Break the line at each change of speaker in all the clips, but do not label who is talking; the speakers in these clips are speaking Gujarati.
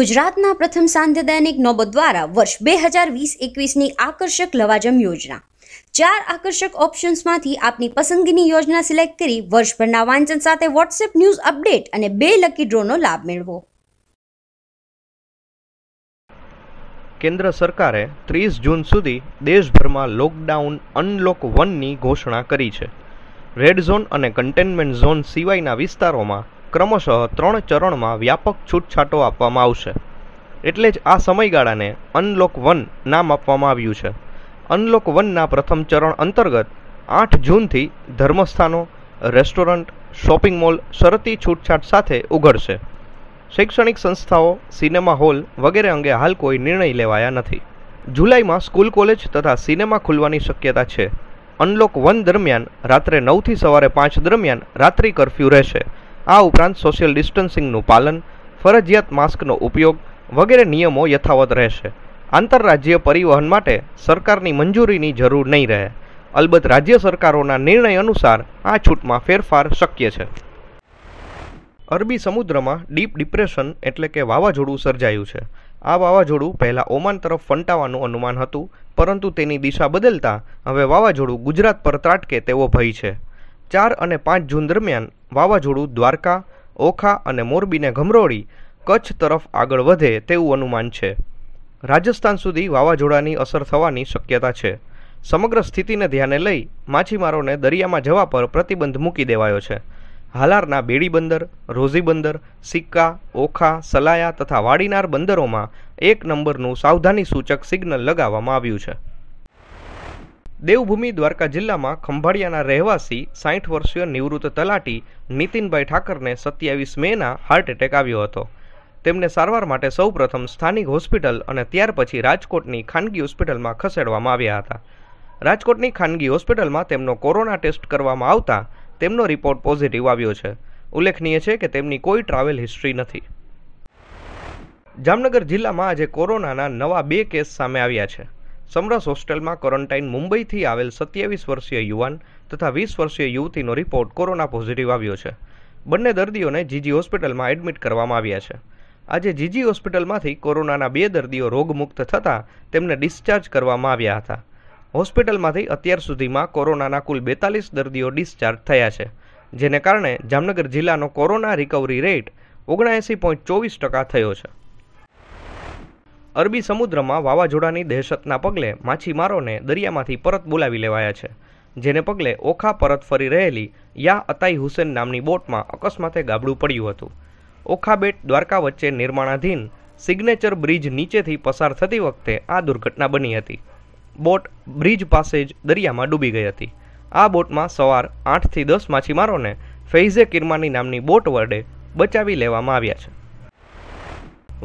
ગુજરાતના પ્રથમ સાંધ્ય દૈનિક નોબત દ્વારા વર્ષ બે હજાર વીસ એકવીસની આકર્ષક લવાજમ યોજના ચાર આકર્ષક ઓપ્શન્સમાંથી આપની પસંદગીની યોજના સિલેક્ટ કરી વર્ષભરના વાંચન સાથે વોટ્સએપ ન્યૂઝ અપડેટ અને બે લકી ડ્રોનો લાભ મેળવો કેન્દ્ર સરકારે ત્રીસ જૂન સુધી દેશભરમાં લોકડાઉન અનલોક વનની ઘોષણા કરી છે રેડ ઝોન અને કન્ટેનમેન્ટ ઝોન સિવાયના વિસ્તારોમાં ક્રમશઃ ત્રણ ચરણમાં વ્યાપક છૂટછાટો આપવામાં આવશે એટલે જ આ સમયગાળાને અનલોક વન નામ આપવામાં આવ્યું છે અનલોક વનના પ્રથમ ચરણ અંતર્ગત આઠ જૂનથી ધર્મસ્થાનો રેસ્ટોરન્ટ શોપિંગ મોલ શરતી છૂટછાટ સાથે ઉઘડશે શૈક્ષણિક સંસ્થાઓ સિનેમા હોલ વગેરે અંગે હાલ કોઈ નિર્ણય લેવાયા નથી જુલાઈમાં સ્કૂલ કોલેજ તથા સિનેમા ખુલવાની શક્યતા છે અનલોક વન દરમિયાન રાત્રે નવથી સવારે પાંચ દરમિયાન રાત્રિ કરફ્યુ રહેશે આ ઉપરાંત સોશિયલ ડિસ્ટન્સિંગનું પાલન ફરજિયાત માસ્કનો ઉપયોગ વગેરે નિયમો યથાવત રહેશે આંતરરાજ્ય પરિવહન માટે સરકારની મંજૂરીની જરૂર નહીં રહે અલબત્ત રાજ્ય સરકારોના નિર્ણય અનુસાર આ છૂટમાં ફેરફાર શક્ય છે અરબી સમુદ્રમાં ડીપ ડિપ્રેશન એટલે કે વાવાઝોડું સર્જાયું છે આ વાવાઝોડું પહેલાં ઓમાન તરફ ફંટાવાનું અનુમાન હતું પરંતુ તેની દિશા બદલતા હવે વાવાઝોડું ગુજરાત પર ત્રાટકે તેવો ભય છે ચાર અને પાંચ જૂન દરમિયાન વાવાઝોડું દ્વારકા ઓખા અને મોરબીને ઘમરોળી કચ્છ તરફ આગળ વધે તેવું અનુમાન છે રાજસ્થાન સુધી વાવાઝોડાની અસર થવાની શક્યતા છે સમગ્ર સ્થિતિને ધ્યાને લઈ માછીમારોને દરિયામાં જવા પર પ્રતિબંધ મૂકી દેવાયો છે હાલારના બેડી બંદર રોઝી બંદર સિક્કા ઓખા સલાયા તથા વાડીનાર બંદરોમાં એક નંબરનું સાવધાની સૂચક સિગ્નલ લગાવવામાં આવ્યું છે દેવભૂમિ દ્વારકા જિલ્લામાં ખંભાળિયાના રહેવાસી સાઠ વર્ષીય નિવૃત્ત તલાટી નીતિનભાઈ ઠાકરને સત્યાવીસ મેના હાર્ટ એટેક આવ્યો હતો તેમને સારવાર માટે સૌપ્રથમ સ્થાનિક હોસ્પિટલ અને ત્યાર પછી રાજકોટની ખાનગી હોસ્પિટલમાં ખસેડવામાં આવ્યા હતા રાજકોટની ખાનગી હોસ્પિટલમાં તેમનો કોરોના ટેસ્ટ કરવામાં આવતા તેમનો રિપોર્ટ પોઝિટિવ આવ્યો છે ઉલ્લેખનીય છે કે તેમની કોઈ ટ્રાવેલ હિસ્ટ્રી નથી જામનગર જિલ્લામાં આજે કોરોનાના નવા બે કેસ સામે આવ્યા છે સમરસ હોસ્ટેલમાં ક્વોરન્ટાઇન મુંબઈથી આવેલ સત્યાવીસ વર્ષીય યુવાન તથા વીસ વર્ષીય યુવતીનો રિપોર્ટ કોરોના પોઝિટિવ આવ્યો છે બંને દર્દીઓને જીજી હોસ્પિટલમાં એડમિટ કરવામાં આવ્યા છે આજે જીજી હોસ્પિટલમાંથી કોરોનાના બે દર્દીઓ રોગમુક્ત થતાં તેમને ડિસ્ચાર્જ કરવામાં આવ્યા હતા હોસ્પિટલમાંથી અત્યાર સુધીમાં કોરોનાના કુલ બેતાલીસ દર્દીઓ ડિસ્ચાર્જ થયા છે જેને કારણે જામનગર જિલ્લાનો કોરોના રિકવરી રેટ ઓગણએંસી પોઈન્ટ ચોવીસ ટકા થયો છે અરબી સમુદ્રમાં વાવાઝોડાની દહેશતના પગલે માછીમારોને દરિયામાંથી પરત બોલાવી લેવાયા છે જેને પગલે ઓખા પરત ફરી રહેલી યા અતાઈ હુસેન નામની બોટમાં અકસ્માતે ગાબડું પડ્યું હતું ઓખા બેટ દ્વારકા વચ્ચે નિર્માણાધીન સિગ્નેચર બ્રિજ નીચેથી પસાર થતી વખતે આ દુર્ઘટના બની હતી બોટ બ્રિજ પાસે જ દરિયામાં ડૂબી ગઈ હતી આ બોટમાં સવાર આઠથી દસ માછીમારોને ફૈઝે કિરમાની નામની બોટ વડે બચાવી લેવામાં આવ્યા છે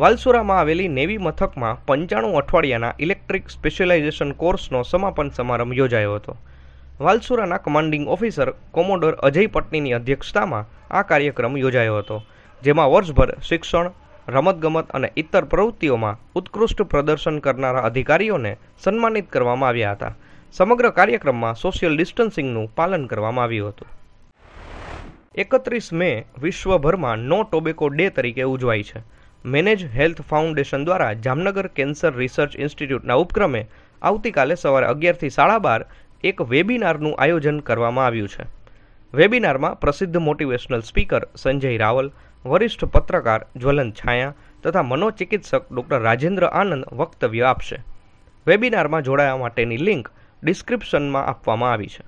વાલસુરામાં આવેલી નેવી મથકમાં પંચાણું અઠવાડિયાના ઇલેક્ટ્રિક સ્પેશિયલાઇઝેશન કોર્સનો સમાપન સમારંભ યોજાયો હતો વાલસુરાના કમાન્ડિંગ ઓફિસર કોમોડોર અજય પટનીની અધ્યક્ષતામાં આ કાર્યક્રમ યોજાયો હતો જેમાં વર્ષભર શિક્ષણ રમતગમત અને ઇતર પ્રવૃત્તિઓમાં ઉત્કૃષ્ટ પ્રદર્શન કરનારા અધિકારીઓને સન્માનિત કરવામાં આવ્યા હતા સમગ્ર કાર્યક્રમમાં સોશિયલ ડિસ્ટન્સિંગનું પાલન કરવામાં આવ્યું હતું એકત્રીસ મે વિશ્વભરમાં નો ટોબેકો ડે તરીકે ઉજવાય છે મેનેજ હેલ્થ ફાઉન્ડેશન દ્વારા જામનગર કેન્સર રિસર્ચ ઇન્સ્ટિટ્યૂટના ઉપક્રમે આવતીકાલે સવારે અગિયારથી સાડા બાર એક વેબિનારનું આયોજન કરવામાં આવ્યું છે વેબિનારમાં પ્રસિદ્ધ મોટિવેશનલ સ્પીકર સંજય રાવલ વરિષ્ઠ પત્રકાર જ્વલન છાયા તથા મનોચિકિત્સક ડૉક્ટર રાજેન્દ્ર આનંદ વક્તવ્ય આપશે વેબિનારમાં જોડાયા માટેની લિંક ડિસ્ક્રિપ્શનમાં આપવામાં આવી છે